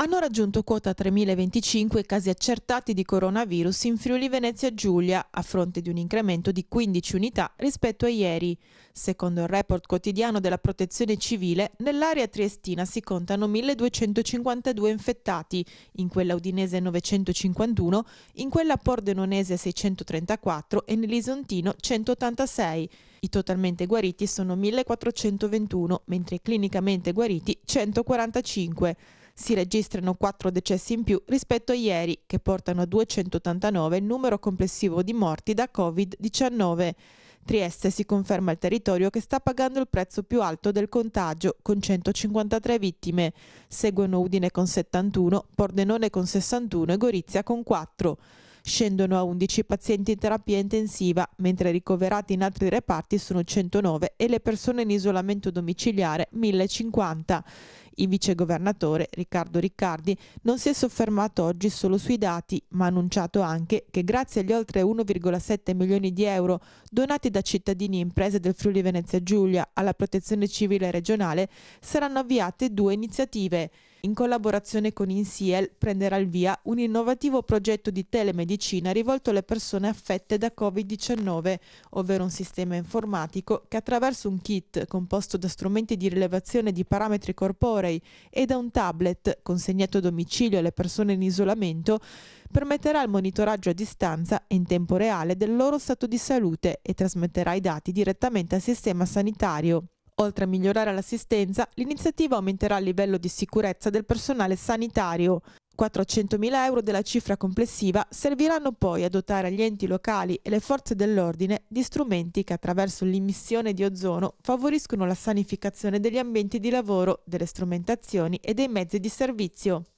hanno raggiunto quota 3.025 casi accertati di coronavirus in Friuli Venezia Giulia, a fronte di un incremento di 15 unità rispetto a ieri. Secondo il report quotidiano della Protezione Civile, nell'area triestina si contano 1.252 infettati, in quella udinese 951, in quella pordenonese 634 e nell'isontino 186. I totalmente guariti sono 1.421, mentre i clinicamente guariti 145. Si registrano 4 decessi in più rispetto a ieri, che portano a 289 il numero complessivo di morti da Covid-19. Trieste si conferma il territorio che sta pagando il prezzo più alto del contagio, con 153 vittime. Seguono Udine con 71, Pordenone con 61 e Gorizia con 4. Scendono a 11 pazienti in terapia intensiva, mentre ricoverati in altri reparti sono 109 e le persone in isolamento domiciliare 1050. Il vicegovernatore Riccardo Riccardi non si è soffermato oggi solo sui dati, ma ha annunciato anche che grazie agli oltre 1,7 milioni di euro donati da cittadini e imprese del Friuli Venezia Giulia alla Protezione Civile regionale saranno avviate due iniziative. In collaborazione con Insiel prenderà il via un innovativo progetto di telemedicina rivolto alle persone affette da Covid-19, ovvero un sistema informatico che attraverso un kit composto da strumenti di rilevazione di parametri corporei blu e da un tablet consegnato a domicilio alle persone in isolamento permetterà il monitoraggio a distanza e in tempo reale del loro stato di salute e trasmetterà i dati direttamente al sistema sanitario. Oltre a migliorare l'assistenza, l'iniziativa aumenterà il livello di sicurezza del personale sanitario. 400.000 euro della cifra complessiva serviranno poi a dotare gli enti locali e le forze dell'ordine di strumenti che attraverso l'immissione di ozono favoriscono la sanificazione degli ambienti di lavoro, delle strumentazioni e dei mezzi di servizio.